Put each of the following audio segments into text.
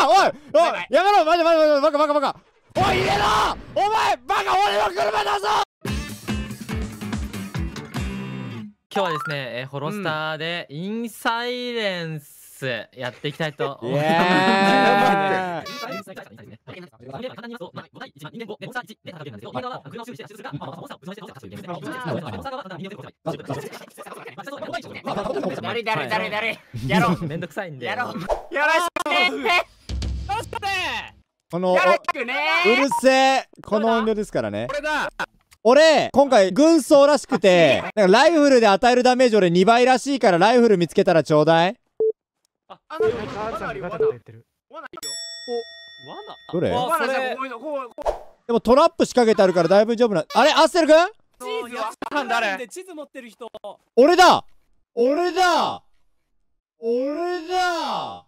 おいおいやめろマジマジマジバカバカバカおい入れろお前バカ俺の車だぞ今日はですね、えー、ホロスターでインサイレンス、やっていきたいと思います。めんどくさいんで。やろう。よろしく。この、ね、うるせえこの音量ですからね俺今回軍曹らしくて なんかライフルで与えるダメージ俺2倍らしいからライフル見つけたらちょうだいああなたがる罠お罠どれ罠でもトラップ仕掛けてあるから大丈夫なあれアッセル君地図持ってる人俺だ俺だ俺だ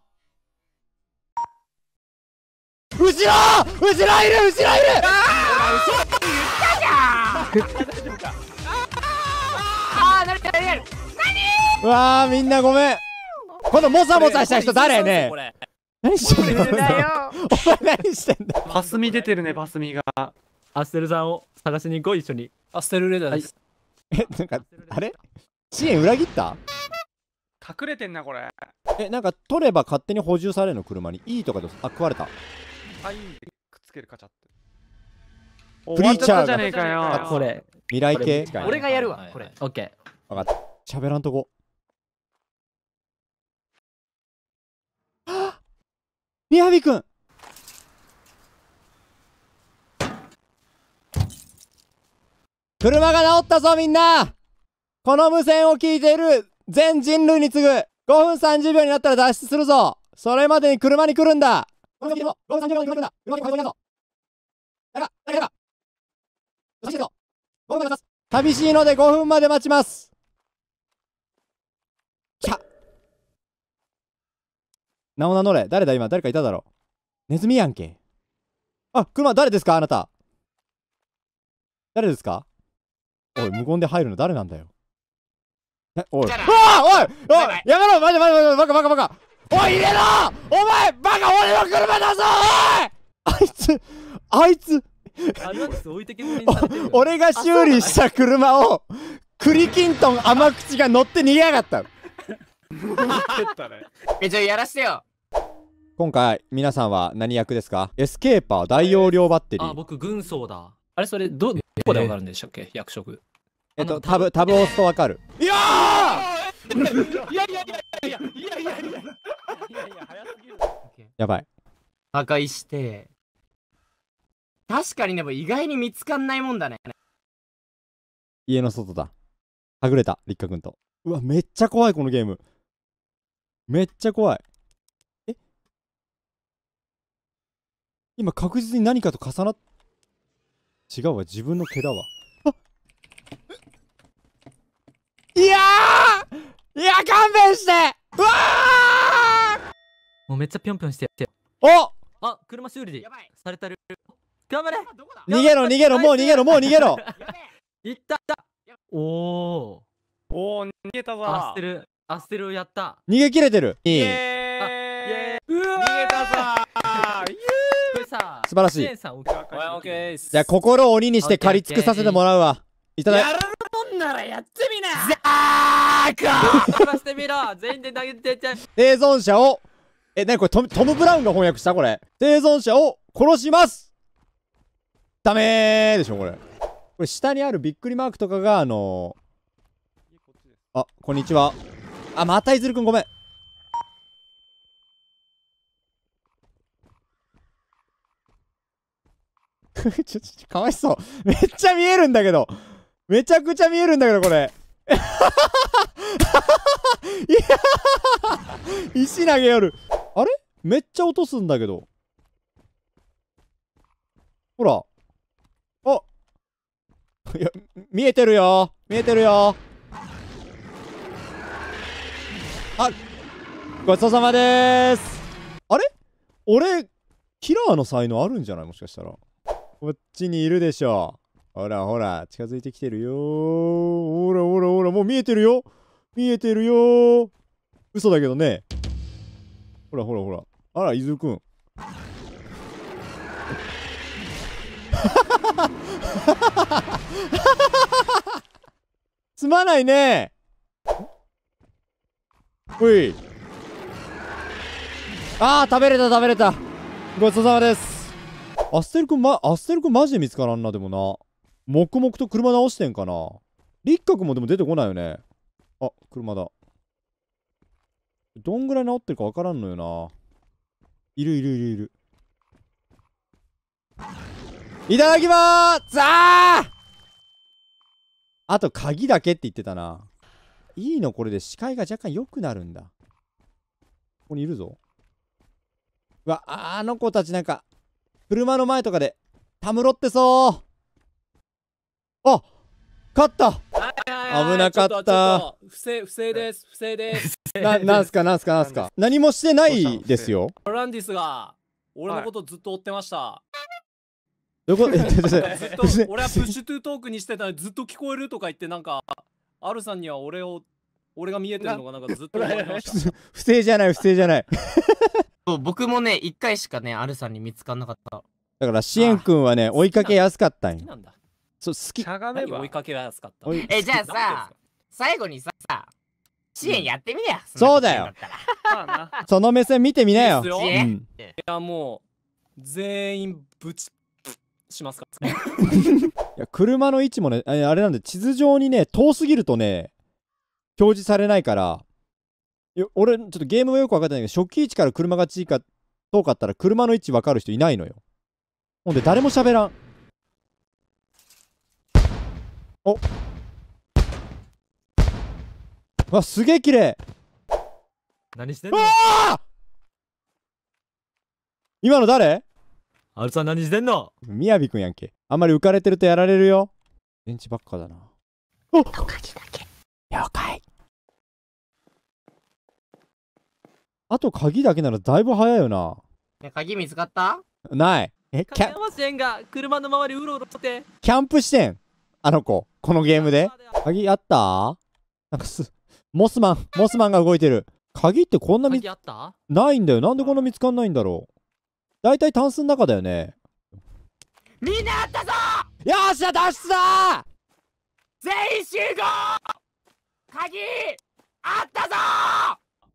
後ろ後ろいる後ろいるああ嘘言ったじゃんああなるなるなるわみんなごめんこのモサモサした人誰ね何してんよお前何してんだパスミ出てるねパスミがアステルさんを探しに行こう一緒にアステルレーダーです、はい、えなんかあれ支援裏切った隠れてんなこれえなんか取れば勝手に補充されるの車にいいとかであ食われたあいいくっつけるカチャってプリーチャーじゃねえかよこれ未来系俺がやるわこれオッケー分かった喋らんとこ みやびくん車が直ったぞみんなこの無線を聞いている全人類に次ぐ5分30秒になったら脱出するぞそれまでに車に来るんだこの先のロード30秒に決まってくんだ。うまく改造になるぞ。誰か、誰か、誰か。よし、です5分待ちます。寂しいので5分まで待ちます。きゃ。名を名乗れ。誰だ今、誰かいただろう。ネズミやんけ。あ、車、誰ですかあなた。誰ですかおい、無言で入るの誰なんだよ。え、おい。ああおいおいやめろ待て待て待てバカバカバカおい入れろお前バカ俺の車だぞおいあいつあいつ俺が修理した車を栗きんとん甘口が乗って逃げやがった えじゃあやらしてよ今回皆さんは何役ですかエスケーパー大容量バッテリーあ僕軍曹だあれそれどどこで分かるんでしたっけ役職えっとタブタブ押すと分かるいやー いやいやいややばい。破壊して。確かにでも意外に見つかんないもんだね。家の外だ。はぐれた、立花君と。うわ、めっちゃ怖い、このゲーム。めっちゃ怖い。え今確実に何かと重なっ違うわ自分の毛だわいやいや勘弁してうわーもうめっちゃぴょんぴょんしておあ車修理されたる頑張れ逃げろ逃げろもう逃げろもう逃げろいったおおおお逃げたぞアステルアステルやった逃げ切れてるいい逃げたぞ素晴らしいじゃあ心を鬼にして借り尽くさせてもらうわいただきやるもんならやってみなザーカーしてみろ全員で投げてちゃ生存者をえ、なにこれトム、トム・ブラウンが翻訳したこれ。生存者を殺しますダメーでしょ、これ。これ、下にあるびっくりマークとかが、あのー、あ、こんにちは。あ、またいずるくんごめん。ちょ、ちょ、かわいそう。めっちゃ見えるんだけど。めちゃくちゃ見えるんだけど、これ。いや石投げよる。あれめっちゃ落とすんだけど。ほら。あいや、見えてるよ見えてるよあごちそうさまですあれ俺、キラーの才能あるんじゃないもしかしたら。こっちにいるでしょ。うほらほら、近づいてきてるよほらほらほら、もう見えてるよ見えてるよ嘘だけどね。ほらほらほら。あら、伊豆くん。すまないねほいああ食べれた食べれたごちそうさまですアステルくんまアステルくんマジで見つからんなでもな黙々と車直してんかな立角もでも出てこないよねあ車だどんぐらい治ってるかわからんのよな。いるいるいるいる。いただきまーすあーあと鍵だけって言ってたな。いいのこれで視界が若干良くなるんだ。ここにいるぞ。うわ、あの子たちなんか、車の前とかで、たむろってそうあ勝った 危なかった。不正、不正です。不正です。な、なんすか、なんすか、なんすか。何もしてないですよ。ランディスが、俺のことずっと追ってました。どこ、ずっと、俺はプッシュトゥートークにしてたのずっと聞こえるとか言って、なんか、アルさんには俺を、俺が見えてるのがなんかずっと言わました。不正じゃない、不正じゃない。僕もね、一回しかね、アルさんに見つからなかった。だから、シエン君はね、追いかけやすかったんよ。なんだ。そう、好き。しゃがめば追いかけやすかった。え、じゃあさ、最後にさ、支援やってみや。そうだよ。その目線見てみなよ。いや、もう、全員ぶち、しますか 車の位置もね、あれなんで、地図上にね、遠すぎるとね、表示されないから、俺、ちょっとゲームはよく分かってないけど、初期位置から車が近かったら車の位置分かる人いないのよ。ほんで、誰も喋らん。おわすげえ綺麗何してんの今の誰アルさん何してんのみやびくんやんけあんまり浮かれてるとやられるよベンチばっかだなおトカゲだけ了解あと鍵だけならだいぶ早いよない鍵見つかったないえキャンプしてんが車の周りうろうろしてキャンプしてんあの子。このゲームで。鍵あったなんかす、モスマン、モスマンが動いてる。鍵ってこんな見ないんだよ。なんでこんな見つかんないんだろう。だいたいタンスの中だよね。みんなあったぞよっしゃ脱出だ全員集合鍵あったぞ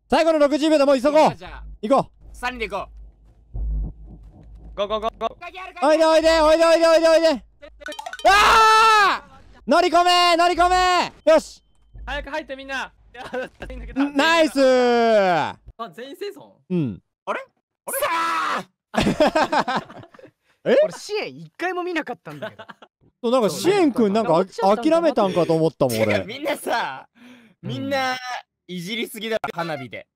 最後の60秒でもう急ごう行こう3人で行こうゴーゴーゴーゴおいでおいでおいでおいでおいでおいであー乗り込め乗り込めよし早く入ってみんなナイスあ全員生存うんあれあれさあ え俺支援一回も見なかったんだけど なんか支援くんなんか諦めたんかと思ったもん俺 みんなさみんな、いじりすぎだ花火で